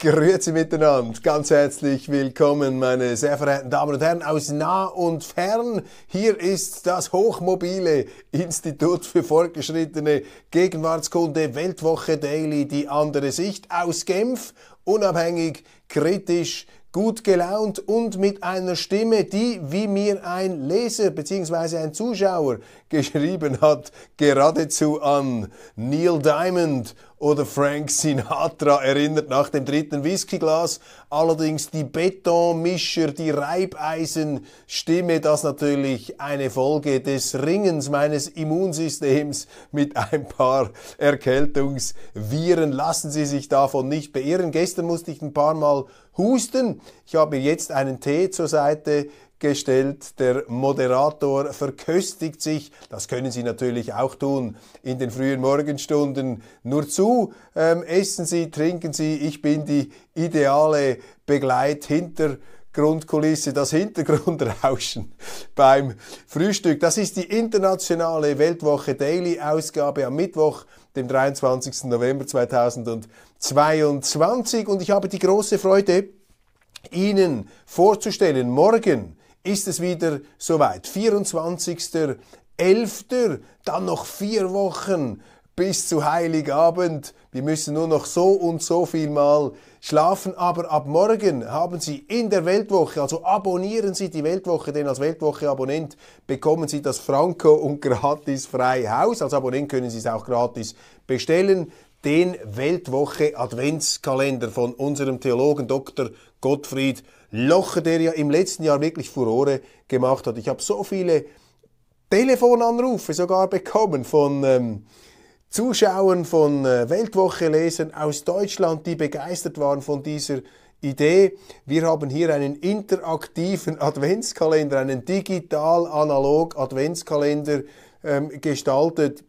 Grüezi miteinander, ganz herzlich willkommen, meine sehr verehrten Damen und Herren aus nah und fern. Hier ist das hochmobile Institut für fortgeschrittene Gegenwartskunde Weltwoche Daily, die andere Sicht aus Genf, unabhängig, kritisch, gut gelaunt und mit einer Stimme, die, wie mir ein Leser bzw. ein Zuschauer geschrieben hat, geradezu an Neil Diamond oder Frank Sinatra erinnert nach dem dritten Whiskyglas. Allerdings die Betonmischer, die Reibeisenstimme, das natürlich eine Folge des Ringens meines Immunsystems mit ein paar Erkältungsviren. Lassen Sie sich davon nicht beirren. Gestern musste ich ein paar Mal Husten. Ich habe jetzt einen Tee zur Seite gestellt. Der Moderator verköstigt sich. Das können Sie natürlich auch tun in den frühen Morgenstunden. Nur zu, ähm, essen Sie, trinken Sie. Ich bin die ideale begleit Grundkulisse, das Hintergrundrauschen beim Frühstück. Das ist die internationale Weltwoche Daily Ausgabe am Mittwoch dem 23. November 2022. Und ich habe die große Freude, Ihnen vorzustellen, morgen ist es wieder soweit. 24.11. Dann noch vier Wochen bis zu Heiligabend. Wir müssen nur noch so und so viel mal schlafen. Aber ab morgen haben Sie in der Weltwoche, also abonnieren Sie die Weltwoche, denn als Weltwoche-Abonnent bekommen Sie das Franco und gratis frei Haus. Als Abonnent können Sie es auch gratis bestellen. Den Weltwoche Adventskalender von unserem Theologen Dr. Gottfried Locher, der ja im letzten Jahr wirklich Furore gemacht hat. Ich habe so viele Telefonanrufe sogar bekommen von ähm, Zuschauern von äh, Weltwoche lesen aus Deutschland, die begeistert waren von dieser Idee. Wir haben hier einen interaktiven Adventskalender, einen digital-analog Adventskalender ähm, gestaltet,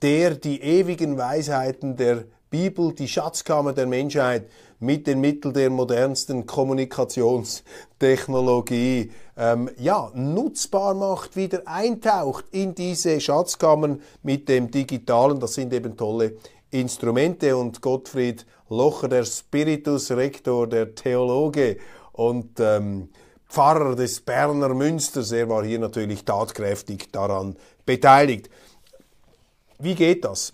der die ewigen Weisheiten der Bibel, die Schatzkammer der Menschheit mit den Mitteln der modernsten Kommunikationstechnologie ähm, ja, nutzbar macht, wieder eintaucht in diese Schatzkammern mit dem Digitalen. Das sind eben tolle Instrumente und Gottfried Locher, der Spiritus Rector, der Theologe und ähm, Pfarrer des Berner Münsters, er war hier natürlich tatkräftig daran beteiligt. Wie geht das?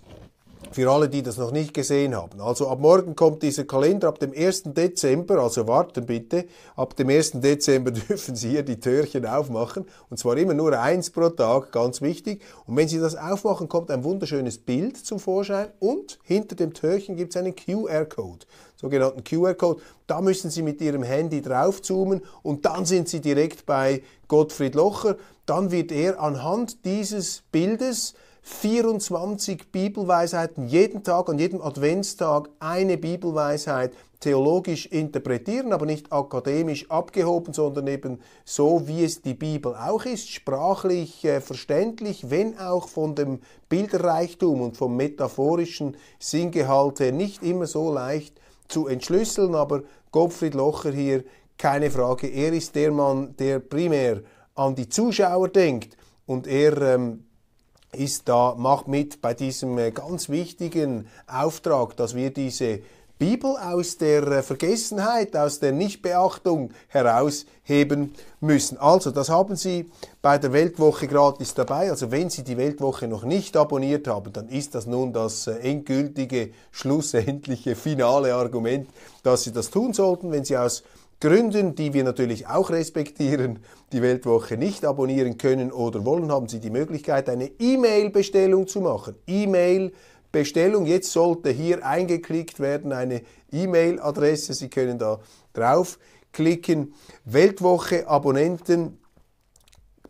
Für alle, die das noch nicht gesehen haben. Also ab morgen kommt dieser Kalender, ab dem 1. Dezember, also warten bitte, ab dem 1. Dezember dürfen Sie hier die Türchen aufmachen. Und zwar immer nur eins pro Tag, ganz wichtig. Und wenn Sie das aufmachen, kommt ein wunderschönes Bild zum Vorschein und hinter dem Türchen gibt es einen QR-Code sogenannten QR-Code. Da müssen Sie mit Ihrem Handy draufzoomen und dann sind Sie direkt bei Gottfried Locher. Dann wird er anhand dieses Bildes 24 Bibelweisheiten jeden Tag, an jedem Adventstag eine Bibelweisheit theologisch interpretieren, aber nicht akademisch abgehoben, sondern eben so, wie es die Bibel auch ist, sprachlich äh, verständlich, wenn auch von dem Bilderreichtum und vom metaphorischen Sinngehalt her nicht immer so leicht zu entschlüsseln, aber Gottfried Locher hier, keine Frage, er ist der Mann, der primär an die Zuschauer denkt und er ähm, ist da, macht mit bei diesem äh, ganz wichtigen Auftrag, dass wir diese Bibel aus der äh, Vergessenheit, aus der Nichtbeachtung herausheben müssen. Also, das haben Sie bei der Weltwoche gratis dabei. Also, wenn Sie die Weltwoche noch nicht abonniert haben, dann ist das nun das äh, endgültige, schlussendliche, finale Argument, dass Sie das tun sollten, wenn Sie aus Gründen, die wir natürlich auch respektieren, die Weltwoche nicht abonnieren können oder wollen, haben Sie die Möglichkeit, eine E-Mail-Bestellung zu machen. E-Mail Bestellung. Jetzt sollte hier eingeklickt werden eine E-Mail-Adresse. Sie können da draufklicken. Weltwoche Abonnenten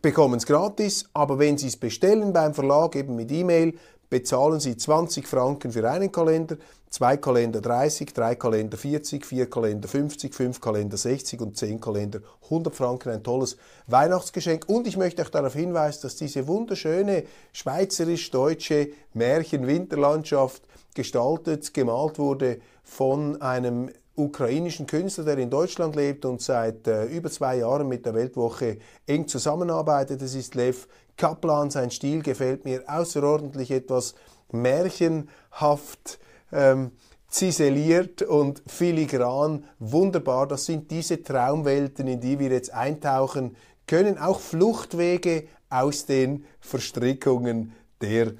bekommen es gratis, aber wenn Sie es bestellen beim Verlag eben mit E-Mail, bezahlen Sie 20 Franken für einen Kalender, 2 Kalender 30, 3 Kalender 40, 4 Kalender 50, 5 Kalender 60 und 10 Kalender 100 Franken. Ein tolles Weihnachtsgeschenk. Und ich möchte auch darauf hinweisen, dass diese wunderschöne schweizerisch-deutsche Märchen-Winterlandschaft gestaltet, gemalt wurde von einem ukrainischen Künstler, der in Deutschland lebt und seit äh, über zwei Jahren mit der Weltwoche eng zusammenarbeitet. Das ist Lev Kaplan. Sein Stil gefällt mir außerordentlich etwas märchenhaft ähm, ziseliert und filigran, wunderbar. Das sind diese Traumwelten, in die wir jetzt eintauchen können, auch Fluchtwege aus den Verstrickungen der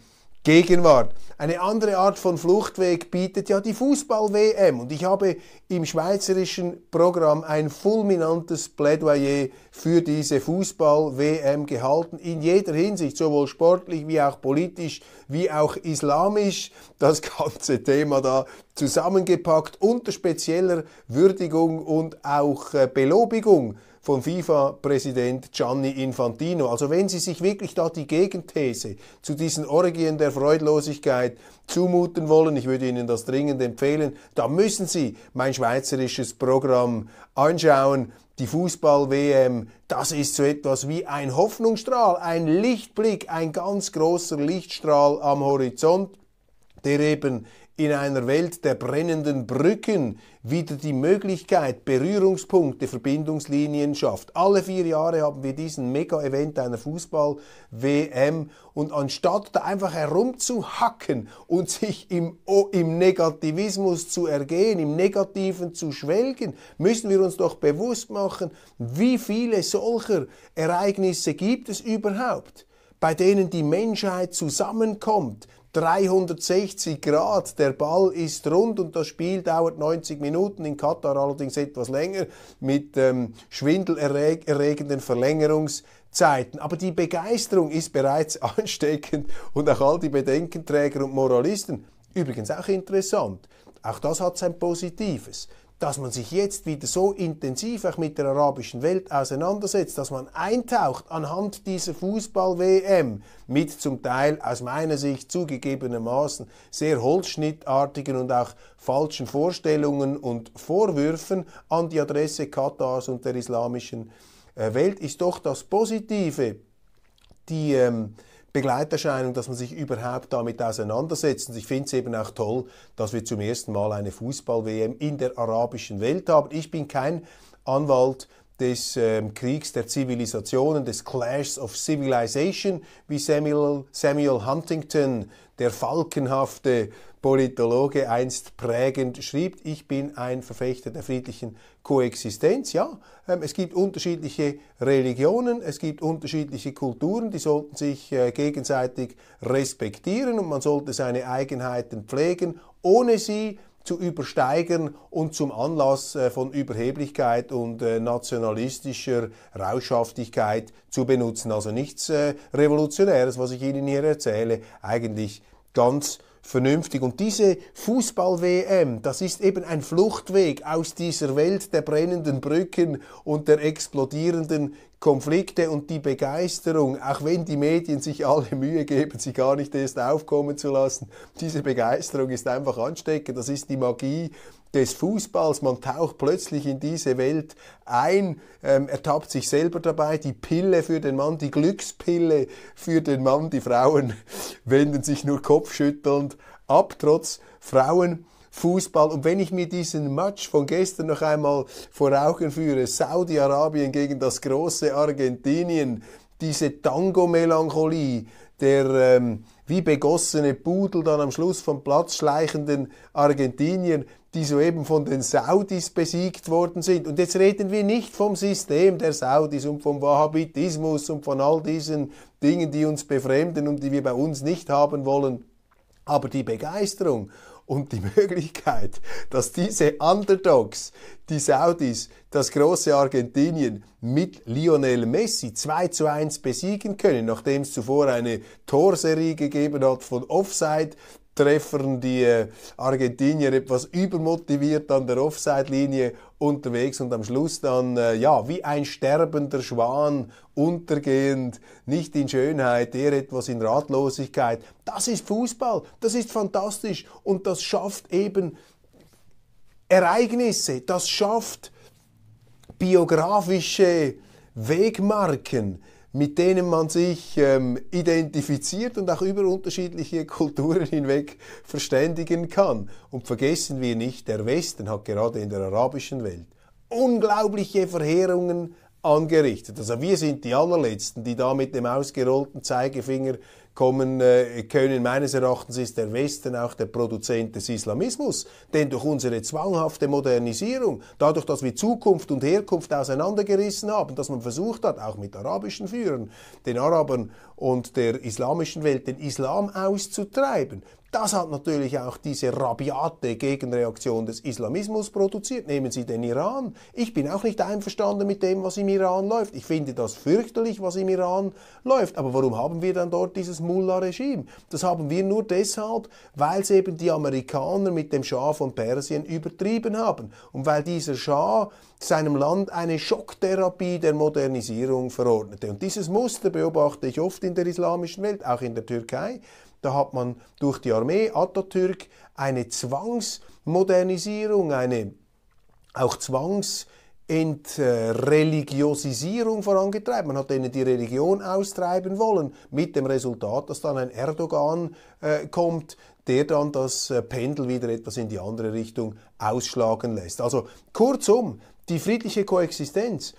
Gegenwart. Eine andere Art von Fluchtweg bietet ja die Fußball-WM und ich habe im schweizerischen Programm ein fulminantes Plädoyer für diese Fußball-WM gehalten, in jeder Hinsicht, sowohl sportlich wie auch politisch, wie auch islamisch, das ganze Thema da zusammengepackt unter spezieller Würdigung und auch äh, Belobigung von FIFA-Präsident Gianni Infantino. Also wenn Sie sich wirklich da die Gegenthese zu diesen Orgien der Freudlosigkeit zumuten wollen, ich würde Ihnen das dringend empfehlen, da müssen Sie mein schweizerisches Programm anschauen. Die Fußball-WM, das ist so etwas wie ein Hoffnungsstrahl, ein Lichtblick, ein ganz großer Lichtstrahl am Horizont der eben in einer Welt der brennenden Brücken wieder die Möglichkeit, Berührungspunkte, Verbindungslinien schafft. Alle vier Jahre haben wir diesen Mega-Event einer Fußball-WM und anstatt da einfach herumzuhacken und sich im, oh, im Negativismus zu ergehen, im Negativen zu schwelgen, müssen wir uns doch bewusst machen, wie viele solcher Ereignisse gibt es überhaupt, bei denen die Menschheit zusammenkommt, 360 Grad. Der Ball ist rund und das Spiel dauert 90 Minuten, in Katar allerdings etwas länger mit ähm, schwindelerregenden Verlängerungszeiten. Aber die Begeisterung ist bereits ansteckend und auch all die Bedenkenträger und Moralisten, übrigens auch interessant, auch das hat sein Positives dass man sich jetzt wieder so intensiv auch mit der arabischen Welt auseinandersetzt, dass man eintaucht anhand dieser Fußball-WM mit zum Teil aus meiner Sicht zugegebenermaßen sehr holzschnittartigen und auch falschen Vorstellungen und Vorwürfen an die Adresse Katars und der islamischen äh, Welt, ist doch das Positive, die ähm, Begleiterscheinung, dass man sich überhaupt damit auseinandersetzt. Und ich finde es eben auch toll, dass wir zum ersten Mal eine Fußball-WM in der arabischen Welt haben. Ich bin kein Anwalt des ähm, Kriegs der Zivilisationen, des Clash of Civilization, wie Samuel, Samuel Huntington, der falkenhafte Politologe einst prägend schrieb, ich bin ein Verfechter der friedlichen Koexistenz. Ja, ähm, es gibt unterschiedliche Religionen, es gibt unterschiedliche Kulturen, die sollten sich äh, gegenseitig respektieren und man sollte seine Eigenheiten pflegen, ohne sie zu übersteigern und zum Anlass äh, von Überheblichkeit und äh, nationalistischer Rauschhaftigkeit zu benutzen. Also nichts Revolutionäres, was ich Ihnen hier erzähle, eigentlich ganz vernünftig. Und diese Fußball-WM, das ist eben ein Fluchtweg aus dieser Welt der brennenden Brücken und der explodierenden Konflikte und die Begeisterung, auch wenn die Medien sich alle Mühe geben, sie gar nicht erst aufkommen zu lassen, diese Begeisterung ist einfach ansteckend, das ist die Magie des Fußballs. Man taucht plötzlich in diese Welt ein, ähm, ertappt sich selber dabei. Die Pille für den Mann, die Glückspille für den Mann. Die Frauen wenden sich nur kopfschüttelnd ab, trotz Frauenfußball. Und wenn ich mir diesen Match von gestern noch einmal vor Augen führe, Saudi-Arabien gegen das große Argentinien, diese Tango-Melancholie der ähm, wie begossene Pudel dann am Schluss vom Platz schleichenden Argentinien, die soeben von den Saudis besiegt worden sind. Und jetzt reden wir nicht vom System der Saudis und vom Wahhabitismus und von all diesen Dingen, die uns befremden und die wir bei uns nicht haben wollen, aber die Begeisterung und die Möglichkeit, dass diese Underdogs, die Saudis, das große Argentinien mit Lionel Messi 2 zu 1 besiegen können, nachdem es zuvor eine Torserie gegeben hat von Offside, Treffern die äh, Argentinier etwas übermotiviert an der Offside-Linie unterwegs und am Schluss dann äh, ja wie ein sterbender Schwan untergehend, nicht in Schönheit, eher etwas in Ratlosigkeit. Das ist Fußball, das ist fantastisch und das schafft eben Ereignisse, das schafft biografische Wegmarken mit denen man sich ähm, identifiziert und auch über unterschiedliche Kulturen hinweg verständigen kann. Und vergessen wir nicht, der Westen hat gerade in der arabischen Welt unglaubliche Verheerungen angerichtet. Also wir sind die allerletzten, die da mit dem ausgerollten Zeigefinger kommen äh, können. Meines Erachtens ist der Westen auch der Produzent des Islamismus, denn durch unsere zwanghafte Modernisierung, dadurch, dass wir Zukunft und Herkunft auseinandergerissen haben, dass man versucht hat, auch mit arabischen Führern, den Arabern und der islamischen Welt den Islam auszutreiben. Das hat natürlich auch diese rabiate Gegenreaktion des Islamismus produziert. Nehmen Sie den Iran. Ich bin auch nicht einverstanden mit dem, was im Iran läuft. Ich finde das fürchterlich, was im Iran läuft. Aber warum haben wir dann dort dieses Mullah-Regime? Das haben wir nur deshalb, weil es eben die Amerikaner mit dem Schah von Persien übertrieben haben. Und weil dieser Schah seinem Land eine Schocktherapie der Modernisierung verordnete. Und dieses Muster beobachte ich oft in der islamischen Welt, auch in der Türkei. Da hat man durch die Armee Atatürk eine Zwangsmodernisierung, eine auch Zwangsentreligiosisierung äh, vorangetrieben. Man hat denen die Religion austreiben wollen, mit dem Resultat, dass dann ein Erdogan äh, kommt, der dann das äh, Pendel wieder etwas in die andere Richtung ausschlagen lässt. Also kurzum, die friedliche Koexistenz,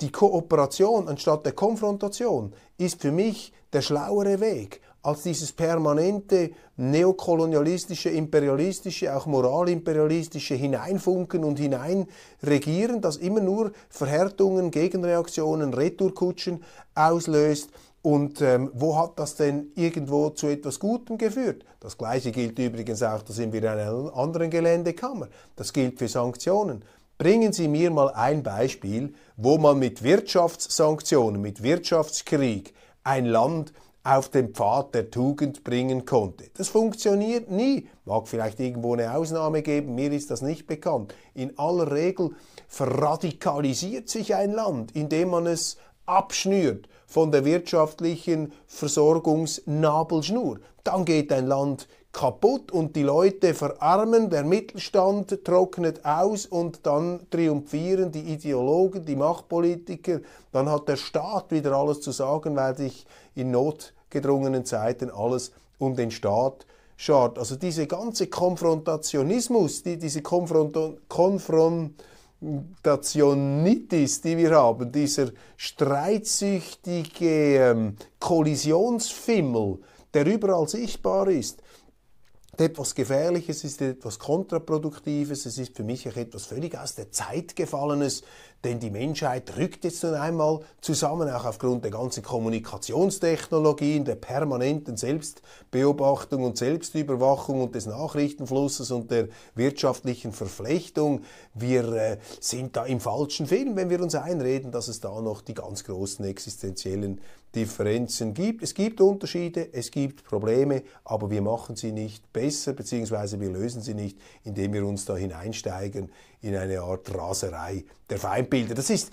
die Kooperation anstatt der Konfrontation ist für mich der schlauere Weg als dieses permanente neokolonialistische, imperialistische, auch moralimperialistische Hineinfunken und Hineinregieren, das immer nur Verhärtungen, Gegenreaktionen, Retourkutschen auslöst. Und ähm, wo hat das denn irgendwo zu etwas Gutem geführt? Das Gleiche gilt übrigens auch, da sind wir in einer anderen Geländekammer. Das gilt für Sanktionen. Bringen Sie mir mal ein Beispiel, wo man mit Wirtschaftssanktionen, mit Wirtschaftskrieg ein Land auf den Pfad der Tugend bringen konnte. Das funktioniert nie. Mag vielleicht irgendwo eine Ausnahme geben, mir ist das nicht bekannt. In aller Regel verradikalisiert sich ein Land, indem man es abschnürt von der wirtschaftlichen Versorgungsnabelschnur. Dann geht ein Land kaputt und die Leute verarmen, der Mittelstand trocknet aus und dann triumphieren die Ideologen, die Machtpolitiker, dann hat der Staat wieder alles zu sagen, weil sich in notgedrungenen Zeiten alles um den Staat schart. Also diese ganze Konfrontationismus, die, diese Konfrontation, Konfrontation Mutationitis, die wir haben, dieser streitsüchtige ähm, Kollisionsfimmel, der überall sichtbar ist, etwas Gefährliches, ist etwas Kontraproduktives, es ist für mich etwas völlig aus der Zeit gefallenes, denn die Menschheit rückt jetzt nun einmal zusammen, auch aufgrund der ganzen Kommunikationstechnologien, der permanenten Selbstbeobachtung und Selbstüberwachung und des Nachrichtenflusses und der wirtschaftlichen Verflechtung. Wir äh, sind da im falschen Film, wenn wir uns einreden, dass es da noch die ganz großen existenziellen Differenzen gibt. Es gibt Unterschiede, es gibt Probleme, aber wir machen sie nicht besser, beziehungsweise wir lösen sie nicht, indem wir uns da hineinsteigen in eine Art Raserei der Feindbilder. Das ist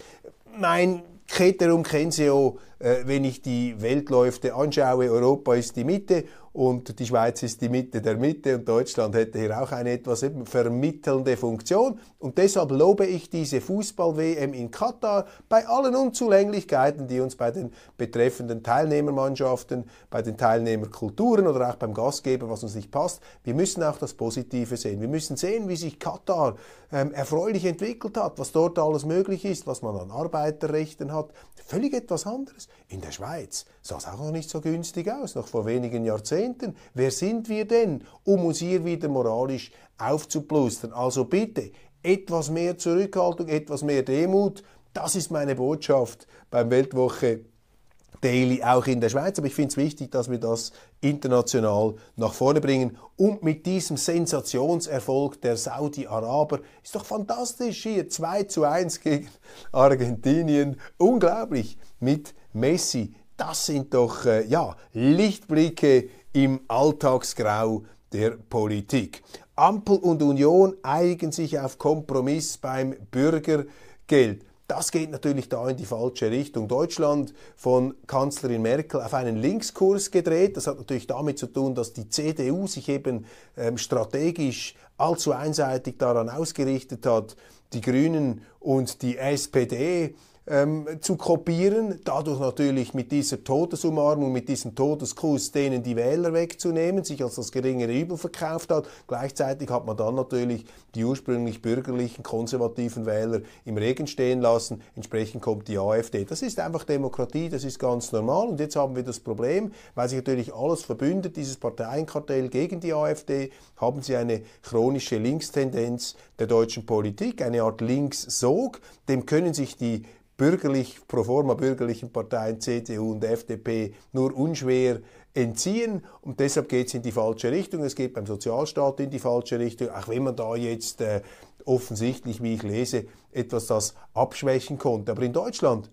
mein Keterum censeo äh, wenn ich die Weltläufe anschaue, Europa ist die Mitte und die Schweiz ist die Mitte der Mitte und Deutschland hätte hier auch eine etwas vermittelnde Funktion. Und deshalb lobe ich diese Fußball-WM in Katar bei allen Unzulänglichkeiten, die uns bei den betreffenden Teilnehmermannschaften, bei den Teilnehmerkulturen oder auch beim Gastgeber, was uns nicht passt. Wir müssen auch das Positive sehen. Wir müssen sehen, wie sich Katar ähm, erfreulich entwickelt hat, was dort alles möglich ist, was man an Arbeiterrechten hat. Völlig etwas anderes aus. In der Schweiz sah es auch noch nicht so günstig aus, noch vor wenigen Jahrzehnten. Wer sind wir denn, um uns hier wieder moralisch aufzuplustern? Also bitte, etwas mehr Zurückhaltung, etwas mehr Demut. Das ist meine Botschaft beim Weltwoche Daily auch in der Schweiz. Aber ich finde es wichtig, dass wir das international nach vorne bringen. Und mit diesem Sensationserfolg der Saudi-Araber ist doch fantastisch hier 2 zu 1 gegen Argentinien. Unglaublich mit Messi, das sind doch äh, ja, Lichtblicke im Alltagsgrau der Politik. Ampel und Union eignen sich auf Kompromiss beim Bürgergeld. Das geht natürlich da in die falsche Richtung. Deutschland von Kanzlerin Merkel auf einen Linkskurs gedreht. Das hat natürlich damit zu tun, dass die CDU sich eben ähm, strategisch allzu einseitig daran ausgerichtet hat, die Grünen und die SPD ähm, zu kopieren, dadurch natürlich mit dieser Todesumarmung, mit diesem Todeskuss denen die Wähler wegzunehmen, sich als das geringere Übel verkauft hat. Gleichzeitig hat man dann natürlich die ursprünglich bürgerlichen, konservativen Wähler im Regen stehen lassen. Entsprechend kommt die AfD. Das ist einfach Demokratie, das ist ganz normal. Und jetzt haben wir das Problem, weil sich natürlich alles verbündet, dieses Parteienkartell gegen die AfD, haben sie eine chronische Linkstendenz der deutschen Politik, eine Art Linkssog. Dem können sich die bürgerlich, pro forma bürgerlichen Parteien CDU und FDP nur unschwer entziehen und deshalb geht es in die falsche Richtung. Es geht beim Sozialstaat in die falsche Richtung, auch wenn man da jetzt äh, offensichtlich, wie ich lese, etwas das abschwächen konnte. Aber in Deutschland,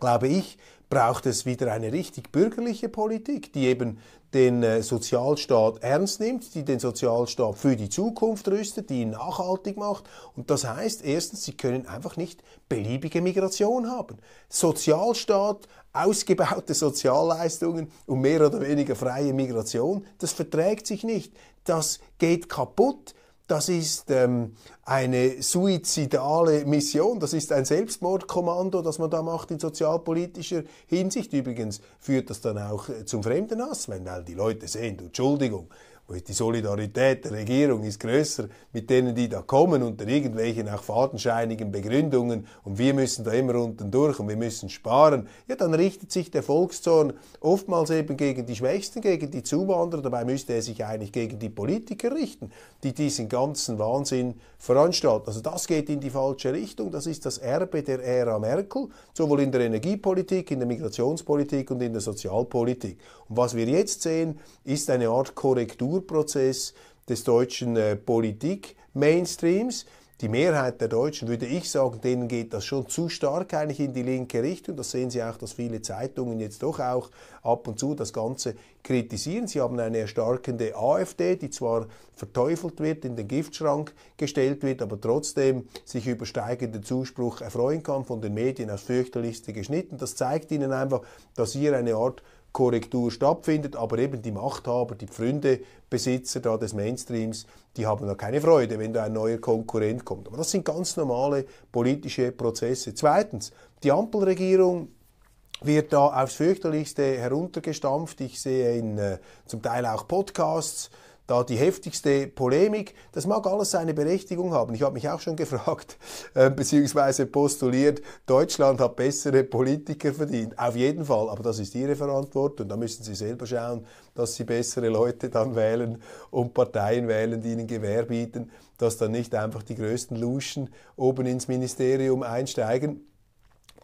glaube ich, braucht es wieder eine richtig bürgerliche Politik, die eben den äh, Sozialstaat ernst nimmt, die den Sozialstaat für die Zukunft rüstet, die ihn nachhaltig macht. Und das heißt erstens, sie können einfach nicht beliebige Migration haben. Sozialstaat, ausgebaute Sozialleistungen und mehr oder weniger freie Migration, das verträgt sich nicht. Das geht kaputt das ist ähm, eine suizidale Mission, das ist ein Selbstmordkommando, das man da macht in sozialpolitischer Hinsicht. Übrigens führt das dann auch äh, zum Fremdenhass, wenn weil die Leute sehen, Entschuldigung, die Solidarität der Regierung ist größer mit denen, die da kommen, unter irgendwelchen auch fadenscheinigen Begründungen und wir müssen da immer unten durch und wir müssen sparen. Ja, dann richtet sich der Volkszorn oftmals eben gegen die Schwächsten, gegen die Zuwanderer. Dabei müsste er sich eigentlich gegen die Politiker richten, die diesen ganzen Wahnsinn veranstalten. Also das geht in die falsche Richtung. Das ist das Erbe der Ära Merkel, sowohl in der Energiepolitik, in der Migrationspolitik und in der Sozialpolitik. Und was wir jetzt sehen, ist eine Art Korrekturprozess des deutschen äh, Politik-Mainstreams die Mehrheit der Deutschen, würde ich sagen, denen geht das schon zu stark eigentlich in die linke Richtung. Das sehen Sie auch, dass viele Zeitungen jetzt doch auch ab und zu das Ganze kritisieren. Sie haben eine erstarkende AfD, die zwar verteufelt wird, in den Giftschrank gestellt wird, aber trotzdem sich über steigenden Zuspruch erfreuen kann, von den Medien als fürchterlichste geschnitten. Das zeigt Ihnen einfach, dass hier eine Art Korrektur stattfindet, aber eben die Machthaber, die Pfründebesitzer da des Mainstreams, die haben da keine Freude, wenn da ein neuer Konkurrent kommt. Aber das sind ganz normale politische Prozesse. Zweitens, die Ampelregierung wird da aufs fürchterlichste heruntergestampft. Ich sehe in äh, zum Teil auch Podcasts, da die heftigste Polemik. Das mag alles seine Berechtigung haben. Ich habe mich auch schon gefragt, äh, beziehungsweise postuliert, Deutschland hat bessere Politiker verdient. Auf jeden Fall, aber das ist Ihre Verantwortung. Da müssen Sie selber schauen, dass Sie bessere Leute dann wählen und Parteien wählen, die Ihnen Gewähr bieten, dass dann nicht einfach die größten Luschen oben ins Ministerium einsteigen.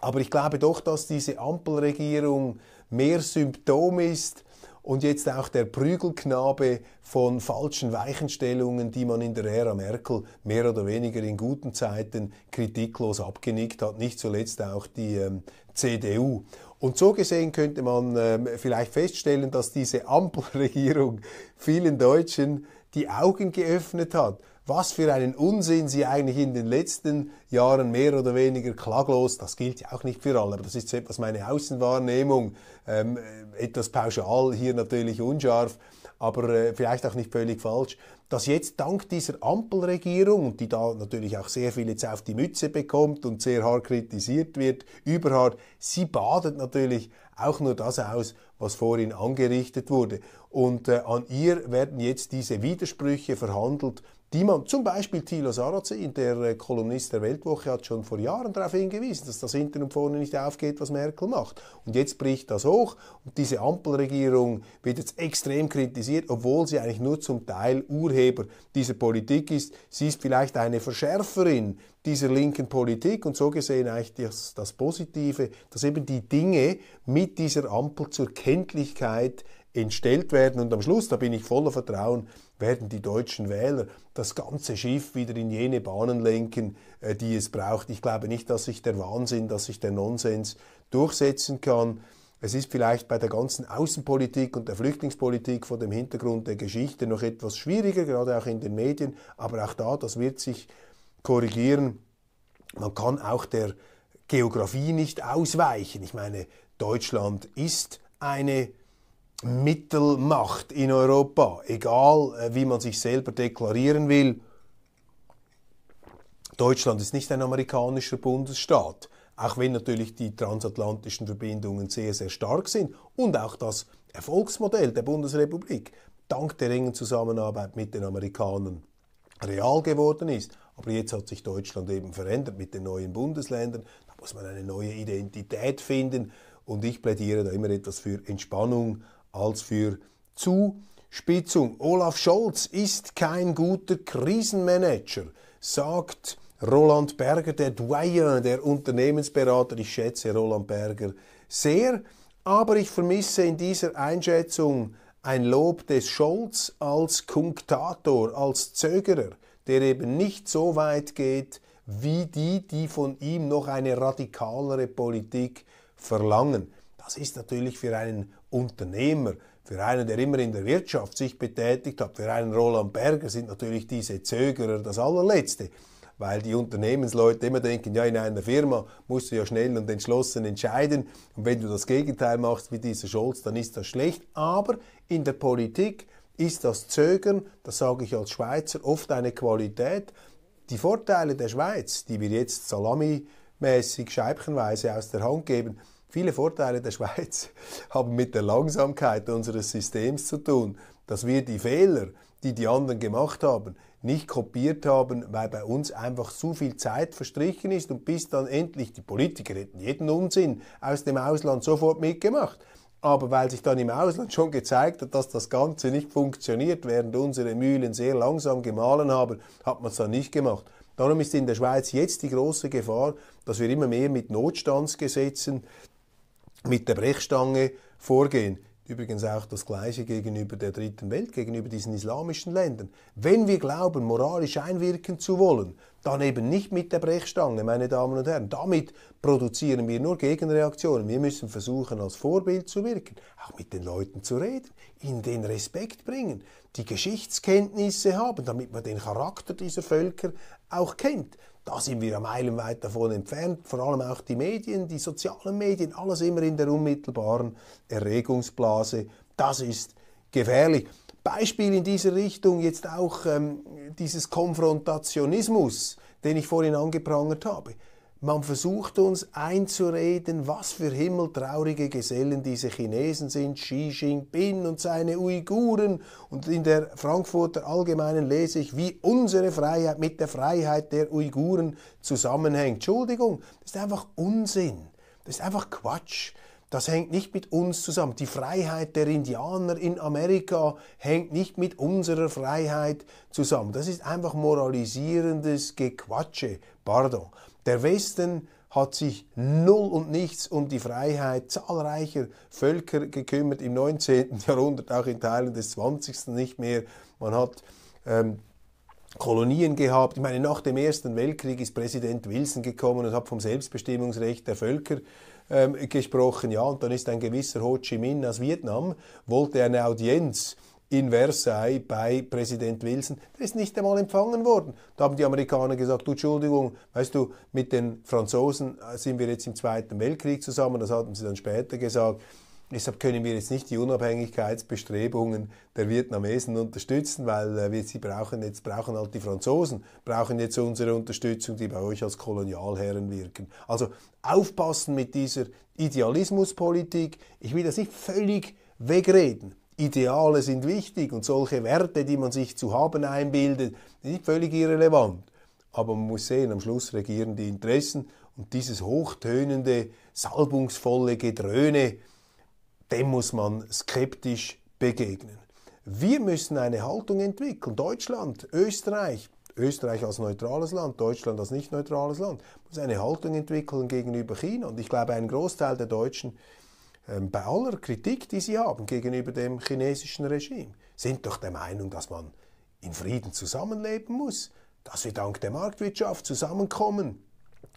Aber ich glaube doch, dass diese Ampelregierung mehr Symptom ist und jetzt auch der Prügelknabe von falschen Weichenstellungen, die man in der Ära Merkel mehr oder weniger in guten Zeiten kritiklos abgenickt hat, nicht zuletzt auch die ähm, CDU. Und so gesehen könnte man ähm, vielleicht feststellen, dass diese Ampelregierung vielen Deutschen die Augen geöffnet hat was für einen Unsinn sie eigentlich in den letzten Jahren mehr oder weniger klaglos, das gilt ja auch nicht für alle, aber das ist so etwas meine Außenwahrnehmung, ähm, äh, etwas pauschal, hier natürlich unscharf, aber äh, vielleicht auch nicht völlig falsch, dass jetzt dank dieser Ampelregierung, die da natürlich auch sehr viel jetzt auf die Mütze bekommt und sehr hart kritisiert wird, überhart, sie badet natürlich auch nur das aus, was vorhin angerichtet wurde. Und äh, an ihr werden jetzt diese Widersprüche verhandelt, die man, zum Beispiel Thilo Sarrazin, der äh, Kolumnist der Weltwoche, hat schon vor Jahren darauf hingewiesen, dass das hinten und vorne nicht aufgeht, was Merkel macht. Und jetzt bricht das hoch und diese Ampelregierung wird jetzt extrem kritisiert, obwohl sie eigentlich nur zum Teil Urheber dieser Politik ist. Sie ist vielleicht eine Verschärferin dieser linken Politik und so gesehen eigentlich das, das Positive, dass eben die Dinge mit dieser Ampel zur Kenntlichkeit entstellt werden und am Schluss, da bin ich voller Vertrauen, werden die deutschen Wähler das ganze Schiff wieder in jene Bahnen lenken, äh, die es braucht. Ich glaube nicht, dass sich der Wahnsinn, dass sich der Nonsens durchsetzen kann. Es ist vielleicht bei der ganzen Außenpolitik und der Flüchtlingspolitik vor dem Hintergrund der Geschichte noch etwas schwieriger, gerade auch in den Medien, aber auch da, das wird sich korrigieren. Man kann auch der Geografie nicht ausweichen. Ich meine, Deutschland ist eine Mittelmacht in Europa, egal äh, wie man sich selber deklarieren will. Deutschland ist nicht ein amerikanischer Bundesstaat, auch wenn natürlich die transatlantischen Verbindungen sehr, sehr stark sind und auch das Erfolgsmodell der Bundesrepublik dank der engen Zusammenarbeit mit den Amerikanern real geworden ist. Aber jetzt hat sich Deutschland eben verändert mit den neuen Bundesländern. Da muss man eine neue Identität finden. Und ich plädiere da immer etwas für Entspannung, als für Zuspitzung. Olaf Scholz ist kein guter Krisenmanager, sagt Roland Berger, der Doyen, der Unternehmensberater. Ich schätze Roland Berger sehr, aber ich vermisse in dieser Einschätzung ein Lob des Scholz als Kunktator, als Zögerer, der eben nicht so weit geht wie die, die von ihm noch eine radikalere Politik verlangen. Das ist natürlich für einen Unternehmer, für einen, der immer in der Wirtschaft sich betätigt hat, für einen Roland Berger sind natürlich diese Zögerer das allerletzte weil die Unternehmensleute immer denken, ja, in einer Firma musst du ja schnell und entschlossen entscheiden. Und wenn du das Gegenteil machst wie dieser Scholz, dann ist das schlecht. Aber in der Politik ist das Zögern, das sage ich als Schweizer, oft eine Qualität. Die Vorteile der Schweiz, die wir jetzt salamimäßig, scheibchenweise aus der Hand geben, Viele Vorteile der Schweiz haben mit der Langsamkeit unseres Systems zu tun, dass wir die Fehler, die die anderen gemacht haben, nicht kopiert haben, weil bei uns einfach zu viel Zeit verstrichen ist und bis dann endlich die Politiker hätten jeden Unsinn aus dem Ausland sofort mitgemacht. Aber weil sich dann im Ausland schon gezeigt hat, dass das Ganze nicht funktioniert, während unsere Mühlen sehr langsam gemahlen haben, hat man es dann nicht gemacht. Darum ist in der Schweiz jetzt die große Gefahr, dass wir immer mehr mit Notstandsgesetzen mit der Brechstange vorgehen. Übrigens auch das Gleiche gegenüber der dritten Welt, gegenüber diesen islamischen Ländern. Wenn wir glauben, moralisch einwirken zu wollen, dann eben nicht mit der Brechstange, meine Damen und Herren. Damit produzieren wir nur Gegenreaktionen. Wir müssen versuchen, als Vorbild zu wirken, auch mit den Leuten zu reden, ihnen den Respekt bringen, die Geschichtskenntnisse haben, damit man den Charakter dieser Völker auch kennt. Da sind wir ja meilenweit davon entfernt. Vor allem auch die Medien, die sozialen Medien, alles immer in der unmittelbaren Erregungsblase. Das ist gefährlich. Beispiel in dieser Richtung jetzt auch ähm, dieses Konfrontationismus, den ich vorhin angeprangert habe. Man versucht uns einzureden, was für himmeltraurige Gesellen diese Chinesen sind, Xi Jinping und seine Uiguren. Und in der Frankfurter Allgemeinen lese ich, wie unsere Freiheit mit der Freiheit der Uiguren zusammenhängt. Entschuldigung, das ist einfach Unsinn. Das ist einfach Quatsch. Das hängt nicht mit uns zusammen. Die Freiheit der Indianer in Amerika hängt nicht mit unserer Freiheit zusammen. Das ist einfach moralisierendes Gequatsche. Pardon. Der Westen hat sich null und nichts um die Freiheit zahlreicher Völker gekümmert, im 19. Jahrhundert, auch in Teilen des 20. nicht mehr. Man hat ähm, Kolonien gehabt. Ich meine, nach dem Ersten Weltkrieg ist Präsident Wilson gekommen und hat vom Selbstbestimmungsrecht der Völker ähm, gesprochen. Ja, und dann ist ein gewisser Ho Chi Minh aus Vietnam, wollte eine Audienz in Versailles bei Präsident Wilson, der ist nicht einmal empfangen worden. Da haben die Amerikaner gesagt, du Entschuldigung, weißt du, mit den Franzosen äh, sind wir jetzt im Zweiten Weltkrieg zusammen, das hatten sie dann später gesagt. Deshalb können wir jetzt nicht die Unabhängigkeitsbestrebungen der Vietnamesen unterstützen, weil äh, wir sie brauchen jetzt brauchen halt die Franzosen, brauchen jetzt unsere Unterstützung, die bei euch als Kolonialherren wirken. Also aufpassen mit dieser Idealismuspolitik. Ich will das nicht völlig wegreden. Ideale sind wichtig und solche Werte, die man sich zu haben einbildet, sind völlig irrelevant. Aber man muss sehen, am Schluss regieren die Interessen und dieses hochtönende, salbungsvolle Gedröhne, dem muss man skeptisch begegnen. Wir müssen eine Haltung entwickeln. Deutschland, Österreich, Österreich als neutrales Land, Deutschland als nicht neutrales Land, muss eine Haltung entwickeln gegenüber China. Und ich glaube, ein Großteil der Deutschen ähm, bei aller Kritik, die sie haben gegenüber dem chinesischen Regime, sind doch der Meinung, dass man in Frieden zusammenleben muss, dass wir dank der Marktwirtschaft zusammenkommen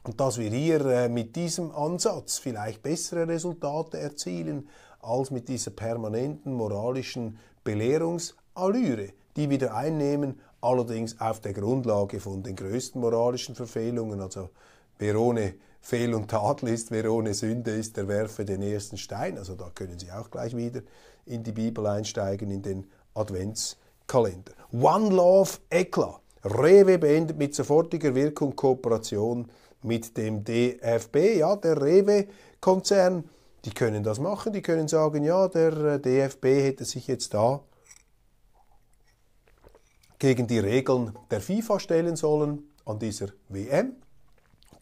und dass wir hier äh, mit diesem Ansatz vielleicht bessere Resultate erzielen als mit dieser permanenten moralischen Belehrungsallüre, die wir einnehmen, allerdings auf der Grundlage von den größten moralischen Verfehlungen, also Verone fehl und tadel ist, wer ohne Sünde ist, der werfe den ersten Stein. Also da können Sie auch gleich wieder in die Bibel einsteigen, in den Adventskalender. One Love Ekla. Rewe beendet mit sofortiger Wirkung Kooperation mit dem DFB. Ja, der Rewe-Konzern, die können das machen, die können sagen, ja, der äh, DFB hätte sich jetzt da gegen die Regeln der FIFA stellen sollen an dieser WM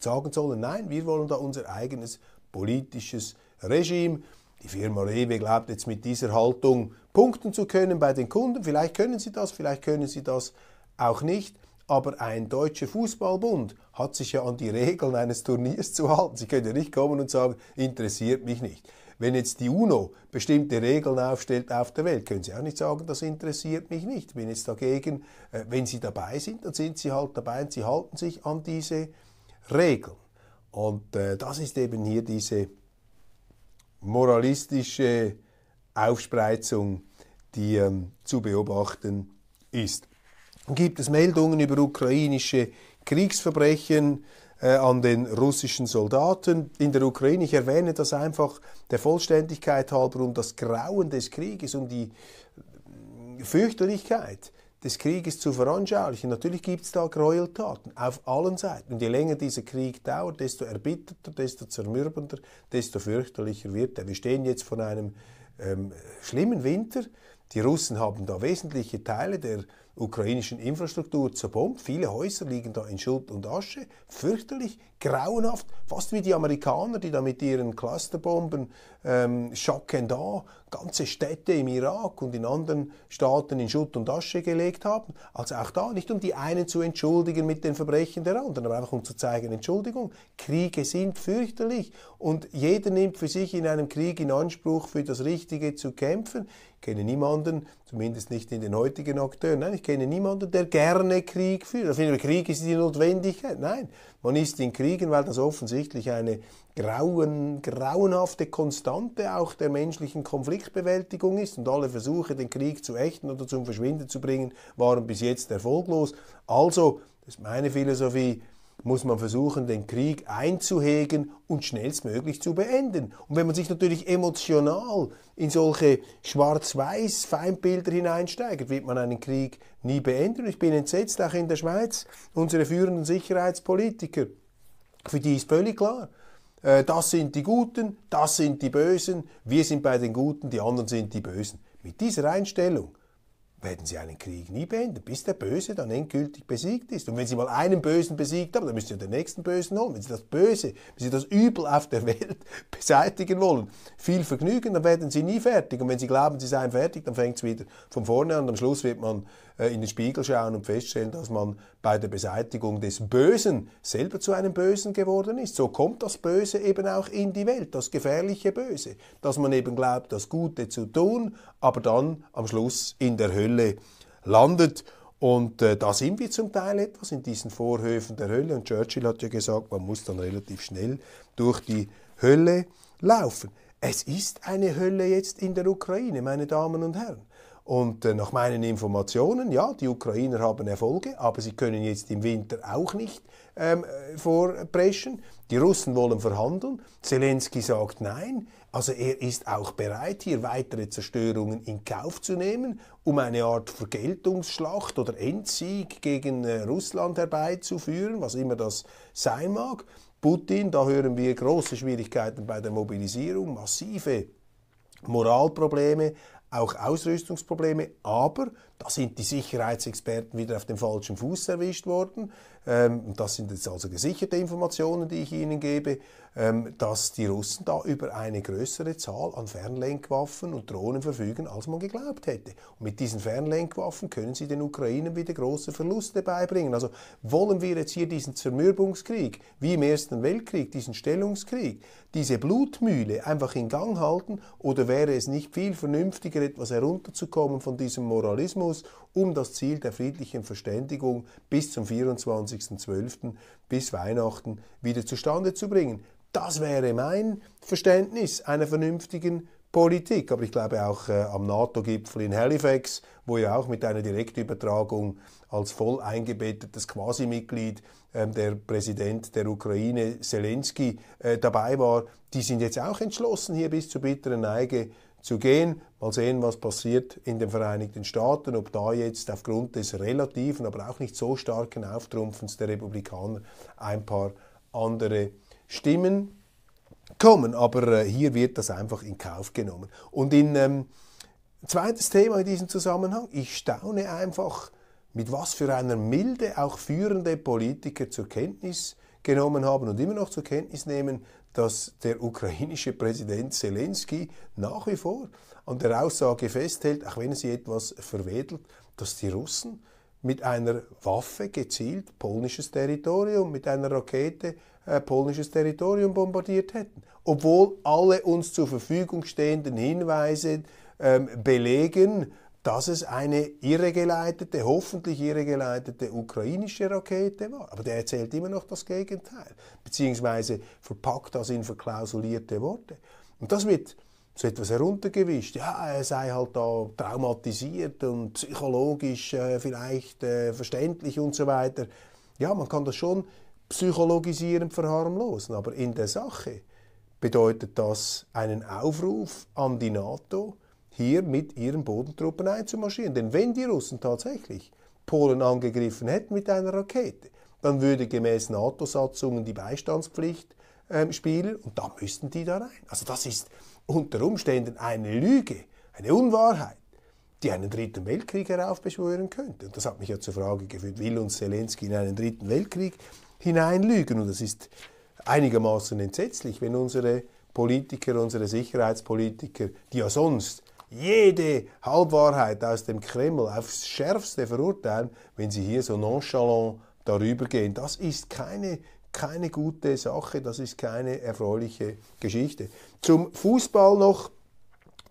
sagen sollen, nein, wir wollen da unser eigenes politisches Regime. Die Firma Rewe glaubt jetzt mit dieser Haltung punkten zu können bei den Kunden. Vielleicht können sie das, vielleicht können sie das auch nicht. Aber ein deutscher Fußballbund hat sich ja an die Regeln eines Turniers zu halten. Sie können ja nicht kommen und sagen, interessiert mich nicht. Wenn jetzt die UNO bestimmte Regeln aufstellt auf der Welt, können Sie auch nicht sagen, das interessiert mich nicht. Bin jetzt dagegen, äh, wenn Sie dabei sind, dann sind Sie halt dabei und Sie halten sich an diese Regeln. Regeln. Und äh, das ist eben hier diese moralistische Aufspreizung, die ähm, zu beobachten ist. gibt es Meldungen über ukrainische Kriegsverbrechen äh, an den russischen Soldaten in der Ukraine. Ich erwähne das einfach der Vollständigkeit halber um das Grauen des Krieges, um die äh, Fürchterlichkeit des Krieges zu veranschaulichen. Natürlich gibt es da Gräueltaten auf allen Seiten. Und je länger dieser Krieg dauert, desto erbitterter, desto zermürbender, desto fürchterlicher wird er. Wir stehen jetzt vor einem ähm, schlimmen Winter. Die Russen haben da wesentliche Teile der ukrainischen Infrastruktur zerbombt. Viele Häuser liegen da in Schutt und Asche. Fürchterlich, grauenhaft, fast wie die Amerikaner, die da mit ihren Clusterbomben ähm, da ganze Städte im Irak und in anderen Staaten in Schutt und Asche gelegt haben. Also auch da nicht um die einen zu entschuldigen mit den Verbrechen der anderen, aber einfach um zu zeigen, Entschuldigung, Kriege sind fürchterlich und jeder nimmt für sich in einem Krieg in Anspruch, für das Richtige zu kämpfen. Ich kenne niemanden, zumindest nicht in den heutigen Akteuren, nein, ich kenne niemanden, der gerne Krieg führt. Also Krieg ist die Notwendigkeit. Nein, man ist in Kriegen, weil das offensichtlich eine grauen, grauenhafte Konstante auch der menschlichen Konfliktbewältigung ist. Und alle Versuche, den Krieg zu ächten oder zum Verschwinden zu bringen, waren bis jetzt erfolglos. Also, das ist meine Philosophie, muss man versuchen, den Krieg einzuhegen und schnellstmöglich zu beenden. Und wenn man sich natürlich emotional in solche schwarz-weiß Feindbilder hineinsteigert, wird man einen Krieg nie beenden. ich bin entsetzt, auch in der Schweiz, unsere führenden Sicherheitspolitiker, für die ist völlig klar, äh, das sind die Guten, das sind die Bösen, wir sind bei den Guten, die anderen sind die Bösen. Mit dieser Einstellung werden sie einen Krieg nie beenden, bis der Böse dann endgültig besiegt ist. Und wenn sie mal einen Bösen besiegt haben, dann müssen sie den nächsten Bösen holen. Wenn sie das Böse, wenn sie das Übel auf der Welt beseitigen wollen, viel Vergnügen, dann werden sie nie fertig. Und wenn sie glauben, sie seien fertig, dann fängt es wieder von vorne an. Am Schluss wird man äh, in den Spiegel schauen und feststellen, dass man bei der Beseitigung des Bösen selber zu einem Bösen geworden ist. So kommt das Böse eben auch in die Welt, das gefährliche Böse, dass man eben glaubt, das Gute zu tun, aber dann am Schluss in der Hölle landet. Und äh, da sind wir zum Teil etwas in diesen Vorhöfen der Hölle. Und Churchill hat ja gesagt, man muss dann relativ schnell durch die Hölle laufen. Es ist eine Hölle jetzt in der Ukraine, meine Damen und Herren. Und äh, nach meinen Informationen, ja, die Ukrainer haben Erfolge, aber sie können jetzt im Winter auch nicht ähm, äh, vorpreschen. Die Russen wollen verhandeln. Zelensky sagt nein. Also er ist auch bereit, hier weitere Zerstörungen in Kauf zu nehmen, um eine Art Vergeltungsschlacht oder Endsieg gegen äh, Russland herbeizuführen, was immer das sein mag. Putin, da hören wir große Schwierigkeiten bei der Mobilisierung, massive Moralprobleme, auch Ausrüstungsprobleme, aber da sind die Sicherheitsexperten wieder auf dem falschen Fuß erwischt worden. Ähm, das sind jetzt also gesicherte Informationen, die ich Ihnen gebe, ähm, dass die Russen da über eine größere Zahl an Fernlenkwaffen und Drohnen verfügen, als man geglaubt hätte. Und mit diesen Fernlenkwaffen können sie den Ukrainen wieder große Verluste beibringen. Also wollen wir jetzt hier diesen Zermürbungskrieg, wie im Ersten Weltkrieg, diesen Stellungskrieg, diese Blutmühle einfach in Gang halten oder wäre es nicht viel vernünftiger, etwas herunterzukommen von diesem Moralismus, um das Ziel der friedlichen Verständigung bis zum 24. 24.12. bis Weihnachten wieder zustande zu bringen. Das wäre mein Verständnis einer vernünftigen Politik. Aber ich glaube auch äh, am NATO-Gipfel in Halifax, wo ja auch mit einer Direktübertragung als voll eingebettetes Quasi-Mitglied äh, der Präsident der Ukraine Zelensky äh, dabei war, die sind jetzt auch entschlossen, hier bis zur bitteren Neige zu gehen. Mal sehen, was passiert in den Vereinigten Staaten, ob da jetzt aufgrund des relativen, aber auch nicht so starken Auftrumpfens der Republikaner ein paar andere Stimmen kommen. Aber äh, hier wird das einfach in Kauf genommen. Und in ähm, zweites Thema in diesem Zusammenhang, ich staune einfach, mit was für einer Milde auch führende Politiker zur Kenntnis genommen haben und immer noch zur Kenntnis nehmen, dass der ukrainische Präsident Zelensky nach wie vor an der Aussage festhält, auch wenn sie etwas verwedelt, dass die Russen mit einer Waffe gezielt polnisches Territorium, mit einer Rakete äh, polnisches Territorium bombardiert hätten. Obwohl alle uns zur Verfügung stehenden Hinweise ähm, belegen, dass es eine irregeleitete, hoffentlich irregeleitete ukrainische Rakete war. Aber der erzählt immer noch das Gegenteil, beziehungsweise verpackt das in verklausulierte Worte. Und das wird so etwas heruntergewischt. Ja, er sei halt da traumatisiert und psychologisch äh, vielleicht äh, verständlich und so weiter. Ja, man kann das schon psychologisierend verharmlosen, aber in der Sache bedeutet das einen Aufruf an die NATO, hier mit ihren Bodentruppen einzumarschieren. Denn wenn die Russen tatsächlich Polen angegriffen hätten mit einer Rakete, dann würde gemäß NATO-Satzungen die Beistandspflicht äh, spielen und da müssten die da rein. Also das ist unter Umständen eine Lüge, eine Unwahrheit die einen dritten Weltkrieg heraufbeschwören könnte. Und das hat mich ja zur Frage geführt, will uns Zelensky in einen dritten Weltkrieg hineinlügen? Und das ist einigermaßen entsetzlich, wenn unsere Politiker, unsere Sicherheitspolitiker, die ja sonst jede Halbwahrheit aus dem Kreml aufs Schärfste verurteilen, wenn sie hier so nonchalant darüber gehen. Das ist keine keine gute Sache, das ist keine erfreuliche Geschichte. Zum Fußball noch.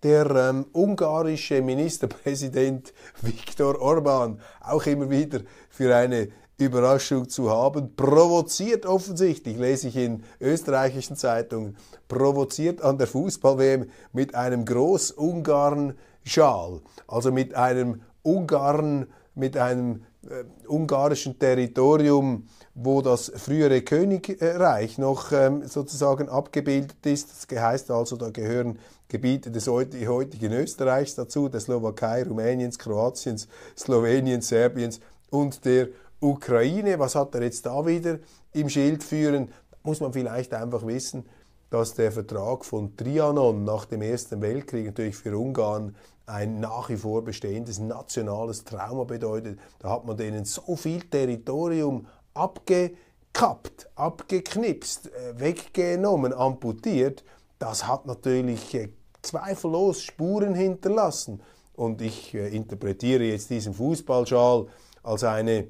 Der ähm, ungarische Ministerpräsident Viktor Orban, auch immer wieder für eine Überraschung zu haben, provoziert offensichtlich, lese ich in österreichischen Zeitungen, provoziert an der Fußball-WM mit einem Groß-Ungarn-Schal, also mit einem Ungarn, mit einem äh, ungarischen Territorium, wo das frühere Königreich noch ähm, sozusagen abgebildet ist. Das heißt also, da gehören Gebiete des heutigen Österreichs dazu, der Slowakei, Rumäniens, Kroatiens, Sloweniens, Serbiens und der Ukraine. Was hat er jetzt da wieder im Schild führen? Muss man vielleicht einfach wissen, dass der Vertrag von Trianon nach dem Ersten Weltkrieg natürlich für Ungarn ein nach wie vor bestehendes nationales Trauma bedeutet. Da hat man denen so viel Territorium abgekappt, abgeknipst, äh, weggenommen, amputiert. Das hat natürlich äh, zweifellos Spuren hinterlassen. Und ich äh, interpretiere jetzt diesen Fußballschal als eine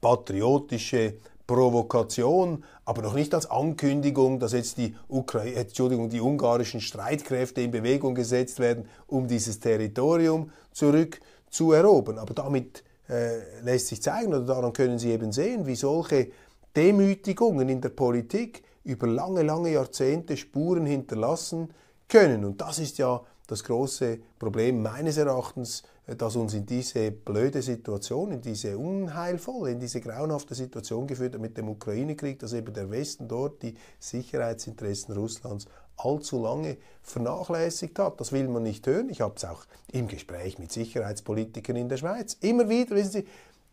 patriotische Provokation, aber noch nicht als Ankündigung, dass jetzt die, Ukraine, äh, Entschuldigung, die ungarischen Streitkräfte in Bewegung gesetzt werden, um dieses Territorium zurück zu erobern. Aber damit äh, lässt sich zeigen, oder daran können Sie eben sehen, wie solche Demütigungen in der Politik über lange, lange Jahrzehnte Spuren hinterlassen können. Und das ist ja das große Problem meines Erachtens das uns in diese blöde Situation, in diese unheilvolle, in diese grauenhafte Situation geführt hat mit dem Ukraine-Krieg, dass eben der Westen dort die Sicherheitsinteressen Russlands allzu lange vernachlässigt hat. Das will man nicht hören. Ich habe es auch im Gespräch mit Sicherheitspolitikern in der Schweiz immer wieder, wissen Sie,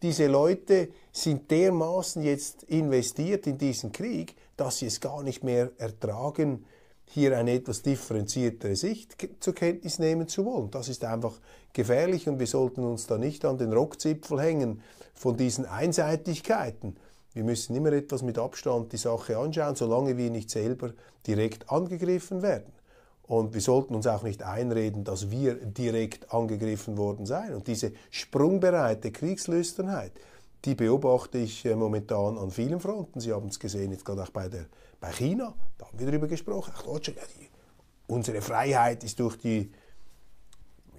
diese Leute sind dermaßen jetzt investiert in diesen Krieg, dass sie es gar nicht mehr ertragen, hier eine etwas differenziertere Sicht zur Kenntnis nehmen zu wollen. Das ist einfach gefährlich und wir sollten uns da nicht an den Rockzipfel hängen von diesen Einseitigkeiten. Wir müssen immer etwas mit Abstand die Sache anschauen, solange wir nicht selber direkt angegriffen werden. Und wir sollten uns auch nicht einreden, dass wir direkt angegriffen worden seien. Und diese sprungbereite Kriegslüsternheit, die beobachte ich äh, momentan an vielen Fronten. Sie haben es gesehen, jetzt gerade auch bei, der, bei China, da haben wir darüber gesprochen. Ach, Deutschland, ja, die, unsere Freiheit ist durch die,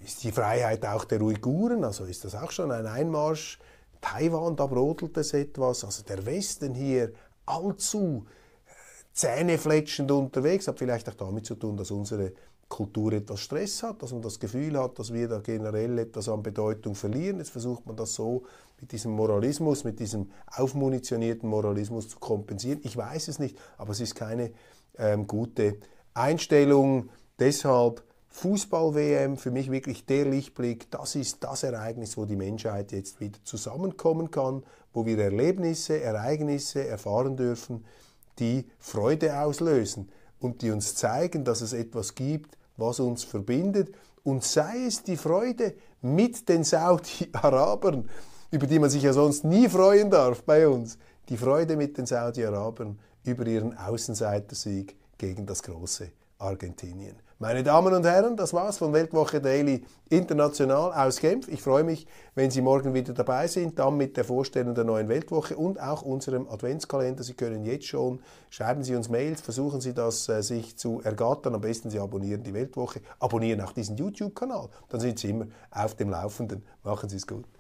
ist die Freiheit auch der Uiguren, also ist das auch schon ein Einmarsch. Taiwan, da brodelt es etwas. Also der Westen hier allzu äh, zähnefletschend unterwegs, hat vielleicht auch damit zu tun, dass unsere Kultur etwas Stress hat, dass man das Gefühl hat, dass wir da generell etwas an Bedeutung verlieren. Jetzt versucht man das so mit diesem Moralismus, mit diesem aufmunitionierten Moralismus zu kompensieren. Ich weiß es nicht, aber es ist keine ähm, gute Einstellung. Deshalb Fußball-WM, für mich wirklich der Lichtblick, das ist das Ereignis, wo die Menschheit jetzt wieder zusammenkommen kann, wo wir Erlebnisse, Ereignisse erfahren dürfen, die Freude auslösen und die uns zeigen, dass es etwas gibt, was uns verbindet. Und sei es die Freude mit den Saudi-Arabern, über die man sich ja sonst nie freuen darf bei uns. Die Freude mit den Saudi-Arabern über ihren Außenseitersieg gegen das große Argentinien. Meine Damen und Herren, das war's von Weltwoche Daily International aus Genf. Ich freue mich, wenn Sie morgen wieder dabei sind, dann mit der Vorstellung der neuen Weltwoche und auch unserem Adventskalender. Sie können jetzt schon, schreiben Sie uns Mails, versuchen Sie das äh, sich zu ergattern. Am besten Sie abonnieren die Weltwoche, abonnieren auch diesen YouTube-Kanal, dann sind Sie immer auf dem Laufenden. Machen Sie es gut.